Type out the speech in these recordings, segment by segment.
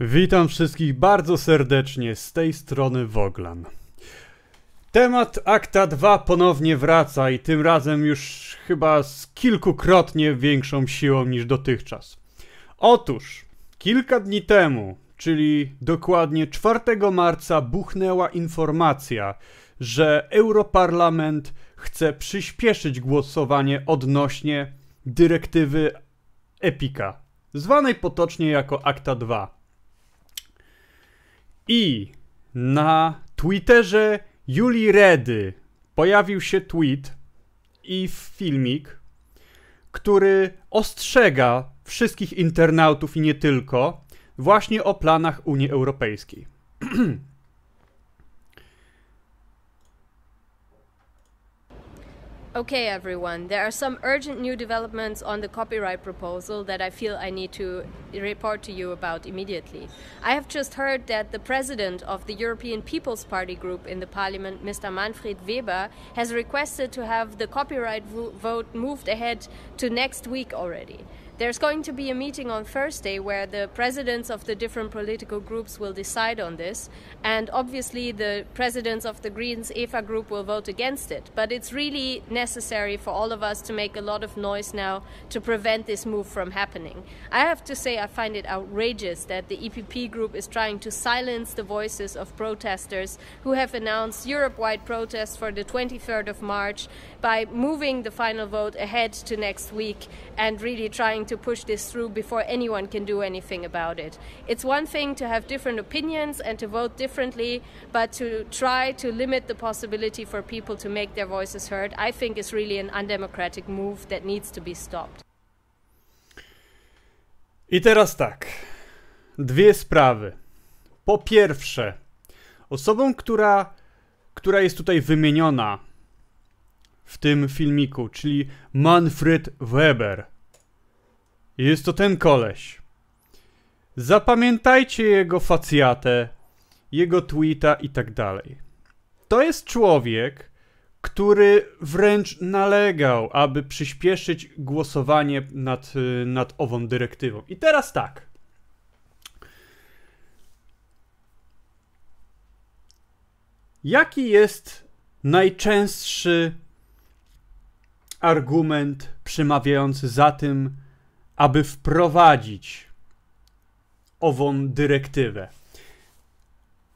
Witam wszystkich bardzo serdecznie z tej strony Woglan. Temat akta 2 ponownie wraca i tym razem już chyba z kilkukrotnie większą siłą niż dotychczas. Otóż, kilka dni temu, czyli dokładnie 4 marca, buchnęła informacja, że Europarlament chce przyspieszyć głosowanie odnośnie dyrektywy EPIKA, zwanej potocznie jako akta 2. I na Twitterze Julii Redy pojawił się tweet i filmik, który ostrzega wszystkich internautów i nie tylko właśnie o planach Unii Europejskiej. Okay, everyone. There are some urgent new developments on the copyright proposal that I feel I need to report to you about immediately. I have just heard that the president of the European People's Party group in the parliament, Mr. Manfred Weber, has requested to have the copyright vote moved ahead to next week already. There's going to be a meeting on Thursday where the presidents of the different political groups will decide on this. And obviously, the presidents of the Greens EFA group will vote against it. But it's really necessary for all of us to make a lot of noise now to prevent this move from happening. I have to say, I find it outrageous that the EPP group is trying to silence the voices of protesters who have announced Europe wide protests for the 23rd of March by moving the final vote ahead to next week and really trying trying to push this through before anyone can do anything about it. It's one thing to have different opinions and to vote differently, but to try to limit the possibility for people to make their voices heard, I think is really an undemocratic move that needs to be stopped. I teraz tak. Dwie sprawy. Po pierwsze, osobą, która, która jest tutaj wymieniona w tym filmiku, czyli Manfred Weber, jest to ten koleś. Zapamiętajcie jego facjatę, jego tweeta i tak dalej. To jest człowiek, który wręcz nalegał, aby przyspieszyć głosowanie nad, nad ową dyrektywą. I teraz tak. Jaki jest najczęstszy argument przemawiający za tym, aby wprowadzić ową dyrektywę.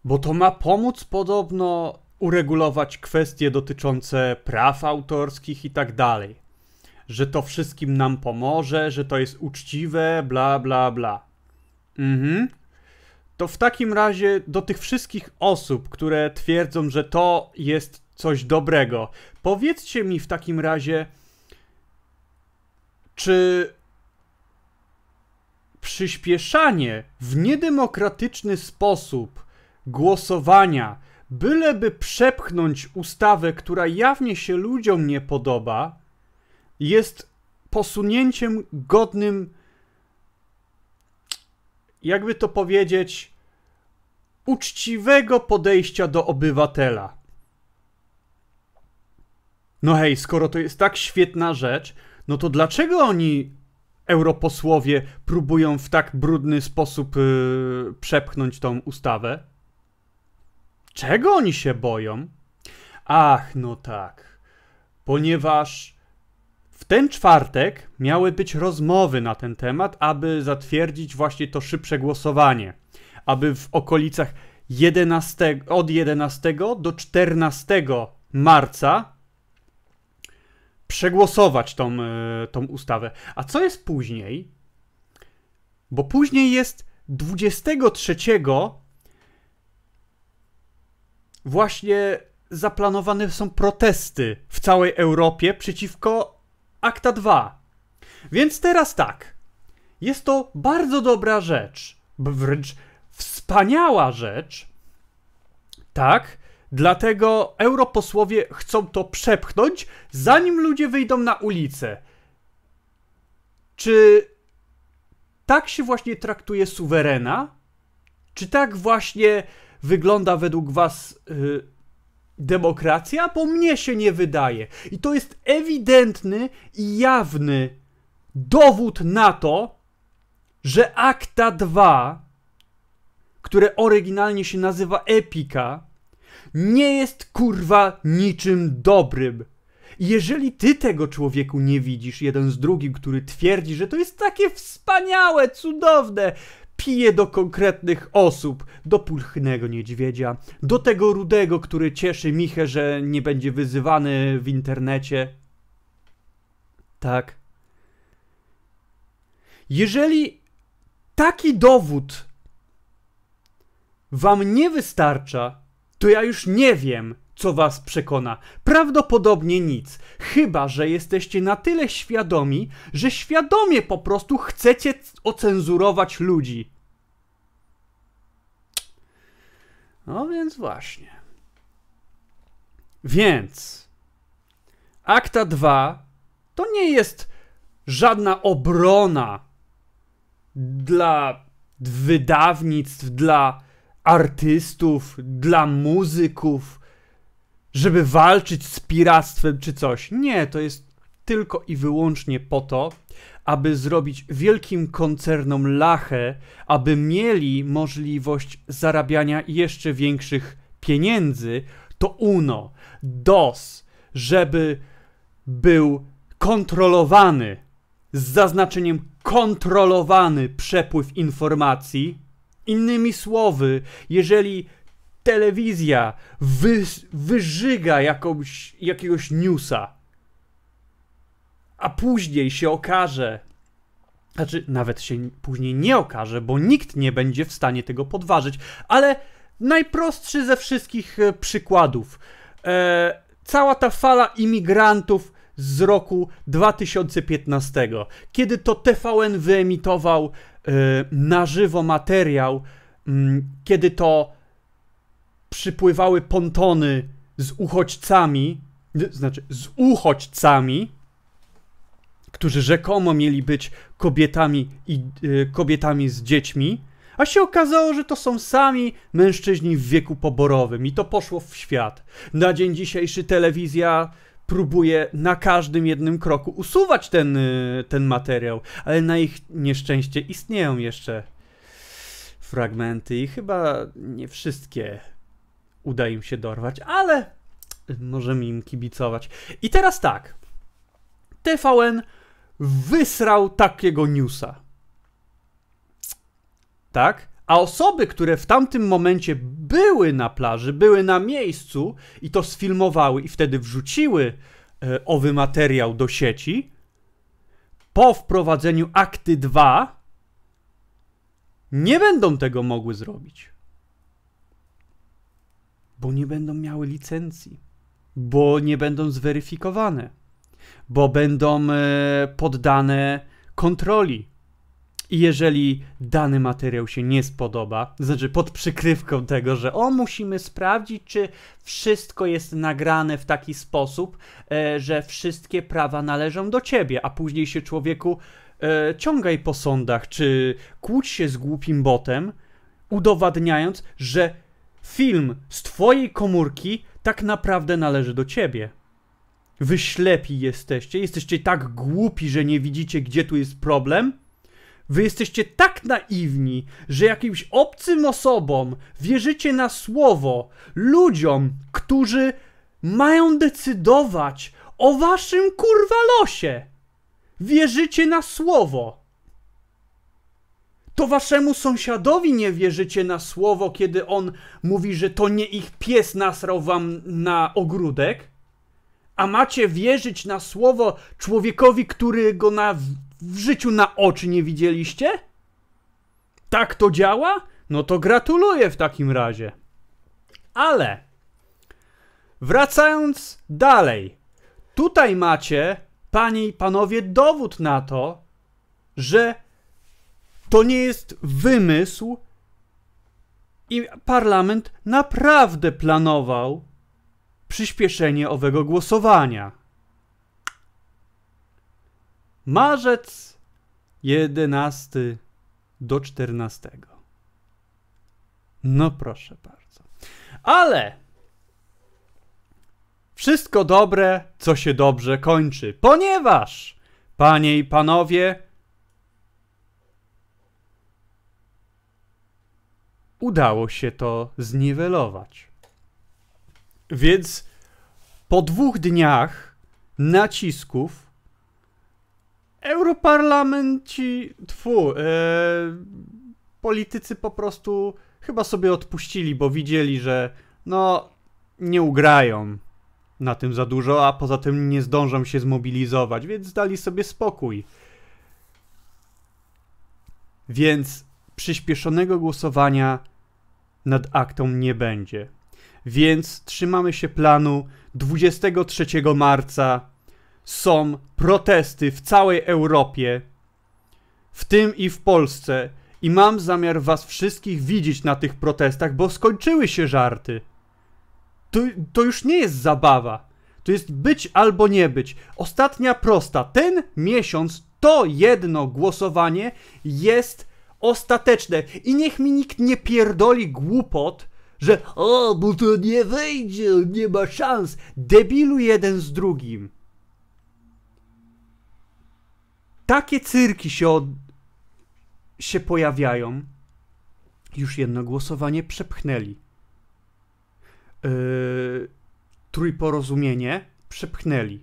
Bo to ma pomóc podobno uregulować kwestie dotyczące praw autorskich i tak dalej. Że to wszystkim nam pomoże, że to jest uczciwe, bla, bla, bla. Mhm. To w takim razie do tych wszystkich osób, które twierdzą, że to jest coś dobrego, powiedzcie mi w takim razie, czy przyspieszanie w niedemokratyczny sposób głosowania, byleby przepchnąć ustawę, która jawnie się ludziom nie podoba, jest posunięciem godnym, jakby to powiedzieć, uczciwego podejścia do obywatela. No hej, skoro to jest tak świetna rzecz, no to dlaczego oni europosłowie próbują w tak brudny sposób yy, przepchnąć tą ustawę? Czego oni się boją? Ach, no tak. Ponieważ w ten czwartek miały być rozmowy na ten temat, aby zatwierdzić właśnie to szybsze głosowanie. Aby w okolicach 11, od 11 do 14 marca przegłosować tą, e, tą ustawę. A co jest później? Bo później jest 23 właśnie zaplanowane są protesty w całej Europie przeciwko Akta 2. Więc teraz tak. Jest to bardzo dobra rzecz, wręcz wspaniała rzecz, tak, Dlatego europosłowie chcą to przepchnąć, zanim ludzie wyjdą na ulicę. Czy tak się właśnie traktuje suwerena? Czy tak właśnie wygląda według Was yy, demokracja? Bo mnie się nie wydaje. I to jest ewidentny i jawny dowód na to, że akta 2, które oryginalnie się nazywa Epika, nie jest kurwa niczym dobrym. Jeżeli ty tego człowieku nie widzisz, jeden z drugim, który twierdzi, że to jest takie wspaniałe, cudowne, pije do konkretnych osób, do pulchnego niedźwiedzia, do tego rudego, który cieszy Michę, że nie będzie wyzywany w internecie. Tak. Jeżeli taki dowód wam nie wystarcza, to ja już nie wiem, co was przekona. Prawdopodobnie nic, chyba że jesteście na tyle świadomi, że świadomie po prostu chcecie ocenzurować ludzi. No więc właśnie. Więc akta 2 to nie jest żadna obrona dla wydawnictw, dla artystów, dla muzyków, żeby walczyć z piractwem czy coś. Nie, to jest tylko i wyłącznie po to, aby zrobić wielkim koncernom lachę, aby mieli możliwość zarabiania jeszcze większych pieniędzy, to UNO, DOS, żeby był kontrolowany, z zaznaczeniem kontrolowany przepływ informacji, Innymi słowy, jeżeli telewizja wy, wyżyga jakąś, jakiegoś newsa, a później się okaże, znaczy nawet się później nie okaże, bo nikt nie będzie w stanie tego podważyć, ale najprostszy ze wszystkich e, przykładów. E, cała ta fala imigrantów z roku 2015, kiedy to TVN wyemitował yy, na żywo materiał, yy, kiedy to przypływały pontony z uchodźcami, yy, znaczy z uchodźcami, którzy rzekomo mieli być kobietami i e, kobietami z dziećmi, a się okazało, że to są sami mężczyźni w wieku poborowym i to poszło w świat. Na dzień dzisiejszy telewizja próbuje na każdym jednym kroku usuwać ten, y, ten materiał, ale na ich nieszczęście istnieją jeszcze fragmenty i chyba nie wszystkie uda im się dorwać, ale możemy im kibicować. I teraz tak. TVN wysrał takiego newsa. Tak? A osoby, które w tamtym momencie były na plaży, były na miejscu i to sfilmowały i wtedy wrzuciły e, owy materiał do sieci, po wprowadzeniu akty 2 nie będą tego mogły zrobić. Bo nie będą miały licencji, bo nie będą zweryfikowane, bo będą e, poddane kontroli i jeżeli dany materiał się nie spodoba, znaczy pod przykrywką tego, że o, musimy sprawdzić, czy wszystko jest nagrane w taki sposób, e, że wszystkie prawa należą do ciebie, a później się człowieku e, ciągaj po sądach, czy kłóć się z głupim botem, udowadniając, że film z twojej komórki tak naprawdę należy do ciebie. Wyślepi jesteście, jesteście tak głupi, że nie widzicie, gdzie tu jest problem Wy jesteście tak naiwni, że jakimś obcym osobom wierzycie na słowo, ludziom, którzy mają decydować o waszym kurwa losie. Wierzycie na słowo. To waszemu sąsiadowi nie wierzycie na słowo, kiedy on mówi, że to nie ich pies nasrał wam na ogródek. A macie wierzyć na słowo człowiekowi, który go na w życiu na oczy nie widzieliście? Tak to działa? No to gratuluję w takim razie. Ale wracając dalej, tutaj macie, panie i panowie, dowód na to, że to nie jest wymysł i parlament naprawdę planował przyspieszenie owego głosowania. Marzec 11 do 14. No proszę bardzo. Ale wszystko dobre, co się dobrze kończy, ponieważ, panie i panowie, udało się to zniwelować. Więc po dwóch dniach nacisków Europarlamenci, tfu, e, politycy po prostu chyba sobie odpuścili, bo widzieli, że no nie ugrają na tym za dużo, a poza tym nie zdążą się zmobilizować, więc dali sobie spokój. Więc przyspieszonego głosowania nad aktą nie będzie. Więc trzymamy się planu 23 marca są protesty w całej Europie, w tym i w Polsce. I mam zamiar was wszystkich widzieć na tych protestach, bo skończyły się żarty. To, to już nie jest zabawa. To jest być albo nie być. Ostatnia prosta. Ten miesiąc, to jedno głosowanie jest ostateczne. I niech mi nikt nie pierdoli głupot, że o, bo to nie wyjdzie, nie ma szans. Debilu jeden z drugim. takie cyrki się, od... się pojawiają. Już jedno głosowanie przepchnęli. Yy, trójporozumienie przepchnęli.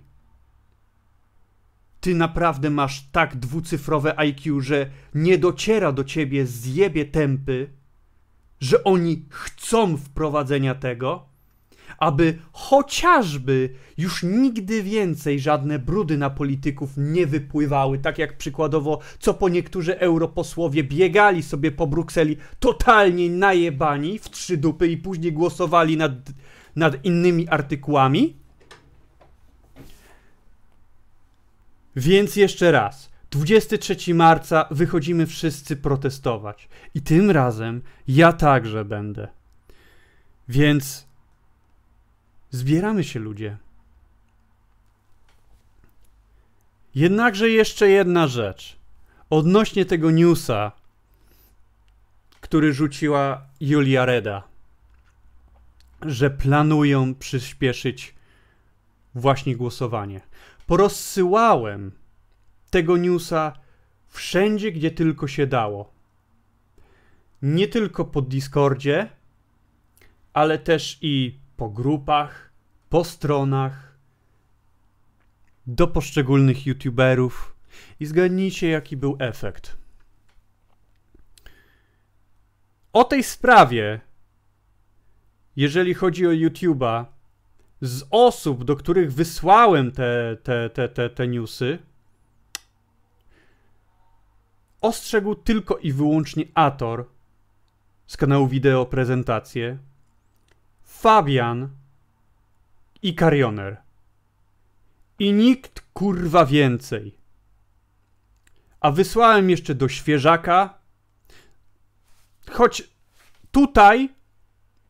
Ty naprawdę masz tak dwucyfrowe IQ, że nie dociera do ciebie zjebie tempy, że oni chcą wprowadzenia tego aby chociażby już nigdy więcej żadne brudy na polityków nie wypływały, tak jak przykładowo co po niektórzy europosłowie biegali sobie po Brukseli totalnie najebani w trzy dupy i później głosowali nad, nad innymi artykułami. Więc jeszcze raz. 23 marca wychodzimy wszyscy protestować. I tym razem ja także będę. Więc Zbieramy się ludzie. Jednakże jeszcze jedna rzecz. Odnośnie tego newsa, który rzuciła Julia Reda, że planują przyspieszyć właśnie głosowanie. Porozsyłałem tego newsa wszędzie, gdzie tylko się dało. Nie tylko po Discordzie, ale też i po grupach, po stronach, do poszczególnych YouTuberów i zgadnijcie, jaki był efekt. O tej sprawie, jeżeli chodzi o YouTube'a, z osób, do których wysłałem te, te, te, te, te newsy, ostrzegł tylko i wyłącznie Ator z kanału Wideo Prezentacje, Fabian i karioner. I nikt kurwa więcej. A wysłałem jeszcze do świeżaka, choć tutaj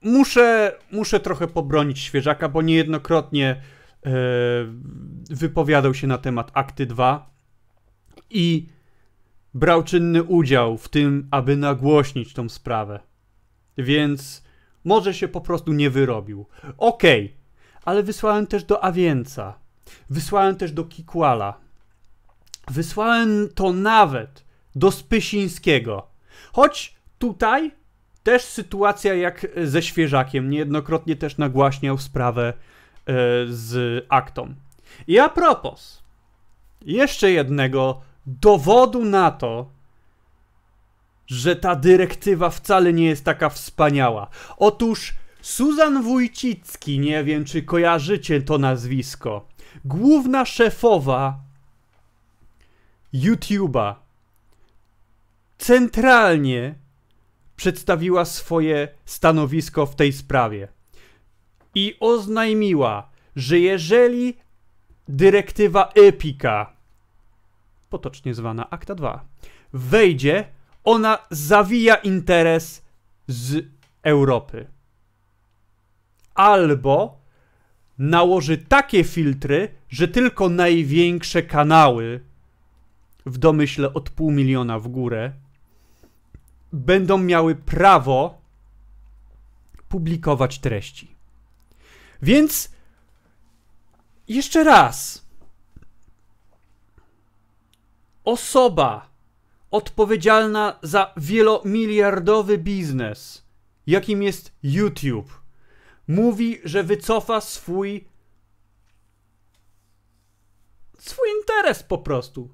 muszę, muszę trochę pobronić świeżaka, bo niejednokrotnie e, wypowiadał się na temat akty 2 i brał czynny udział w tym, aby nagłośnić tą sprawę. Więc może się po prostu nie wyrobił. Okej, okay ale wysłałem też do Awienca, wysłałem też do Kikuala, wysłałem to nawet do Spysińskiego. Choć tutaj też sytuacja jak ze świeżakiem, niejednokrotnie też nagłaśniał sprawę e, z aktą. I a propos, jeszcze jednego dowodu na to, że ta dyrektywa wcale nie jest taka wspaniała. Otóż Suzan Wójcicki, nie wiem czy kojarzycie to nazwisko. Główna szefowa YouTube'a centralnie przedstawiła swoje stanowisko w tej sprawie i oznajmiła, że jeżeli dyrektywa Epika, potocznie zwana Akta 2, wejdzie, ona zawija interes z Europy albo nałoży takie filtry, że tylko największe kanały, w domyśle od pół miliona w górę, będą miały prawo publikować treści. Więc jeszcze raz. Osoba odpowiedzialna za wielomiliardowy biznes, jakim jest YouTube, mówi, że wycofa swój swój interes po prostu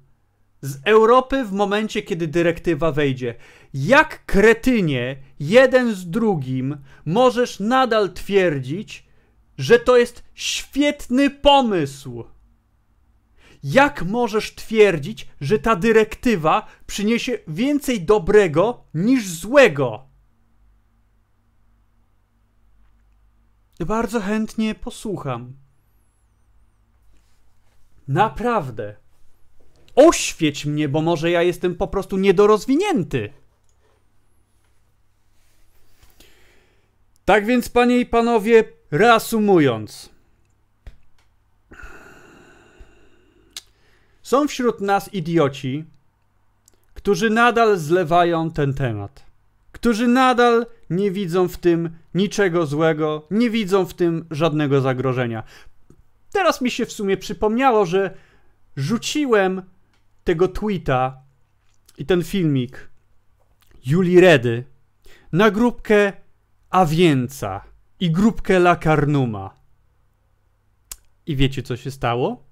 z Europy w momencie, kiedy dyrektywa wejdzie. Jak kretynie, jeden z drugim, możesz nadal twierdzić, że to jest świetny pomysł? Jak możesz twierdzić, że ta dyrektywa przyniesie więcej dobrego niż złego? Bardzo chętnie posłucham. Naprawdę. Oświeć mnie, bo może ja jestem po prostu niedorozwinięty. Tak więc, panie i panowie, reasumując. Są wśród nas idioci, którzy nadal zlewają ten temat którzy nadal nie widzą w tym niczego złego, nie widzą w tym żadnego zagrożenia. Teraz mi się w sumie przypomniało, że rzuciłem tego tweeta i ten filmik Julii Redy na grupkę Awieńca i grupkę La Carnuma. I wiecie, co się stało?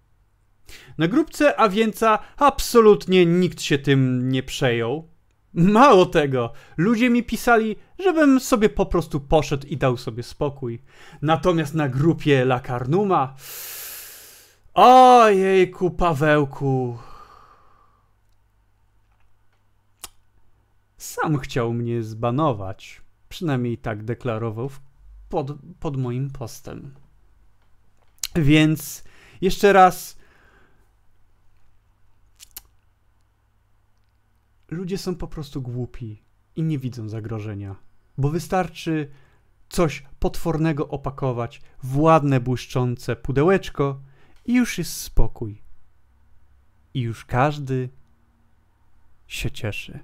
Na grupce Awieńca absolutnie nikt się tym nie przejął. Mało tego, ludzie mi pisali, żebym sobie po prostu poszedł i dał sobie spokój. Natomiast na grupie Lakarnuma. Ojejku, Pawełku. Sam chciał mnie zbanować. Przynajmniej tak deklarował pod, pod moim postem. Więc jeszcze raz ludzie są po prostu głupi i nie widzą zagrożenia, bo wystarczy coś potwornego opakować w ładne, błyszczące pudełeczko i już jest spokój. I już każdy się cieszy.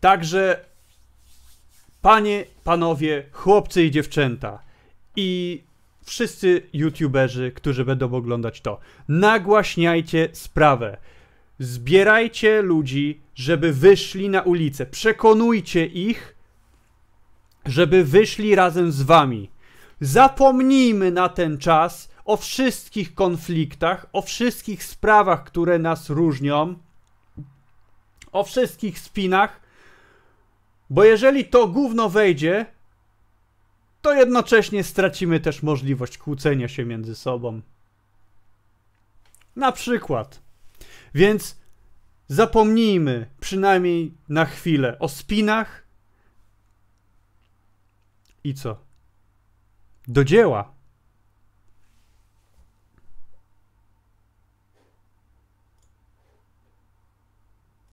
Także, panie, panowie, chłopcy i dziewczęta, i wszyscy youtuberzy, którzy będą oglądać to, nagłaśniajcie sprawę. Zbierajcie ludzi, żeby wyszli na ulicę. Przekonujcie ich, żeby wyszli razem z wami. Zapomnijmy na ten czas o wszystkich konfliktach, o wszystkich sprawach, które nas różnią, o wszystkich spinach, bo jeżeli to gówno wejdzie, to jednocześnie stracimy też możliwość kłócenia się między sobą. Na przykład. Więc zapomnijmy przynajmniej na chwilę o spinach i co? Do dzieła!